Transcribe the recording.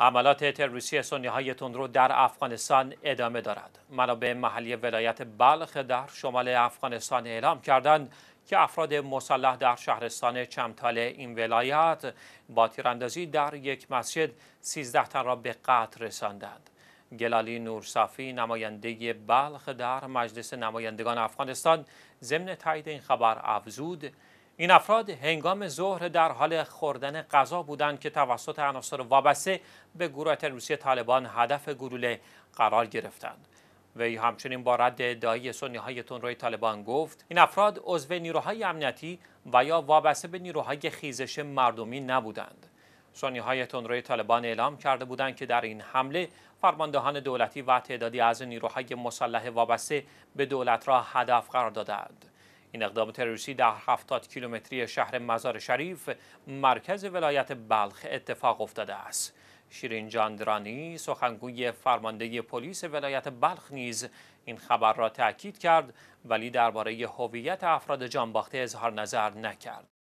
حملات تروریستی سنی های تندرو در افغانستان ادامه دارد. منابع محلی ولایت بلخ در شمال افغانستان اعلام کردند که افراد مسلح در شهرستان چمتال این ولایت با تیراندازی در یک مسجد 13 تن را به قتل رساندند. گلالی نورصافی نماینده بلخ در مجلس نمایندگان افغانستان ضمن تایید این خبر افزود این افراد هنگام ظهر در حال خوردن غذا بودند که توسط عناصر وابسته به گروه تروریستی طالبان هدف گلوله قرار گرفتند وی همچنین با رد ادعای سنی های تندروی طالبان گفت این افراد عضو نیروهای امنیتی و یا وابسته به نیروهای خیزش مردمی نبودند سنی های تندروی طالبان اعلام کرده بودند که در این حمله فرماندهان دولتی و تعدادی از نیروهای مسلح وابسته به دولت را هدف قرار دادند این اقدام تروریستی در 70 کیلومتری شهر مزار شریف مرکز ولایت بلخ اتفاق افتاده است شیرین جاندرانی سخنگوی فرماندهی پلیس ولایت بلخ نیز این خبر را تأکید کرد ولی درباره هویت افراد جانباخته اظهار نظر نکرد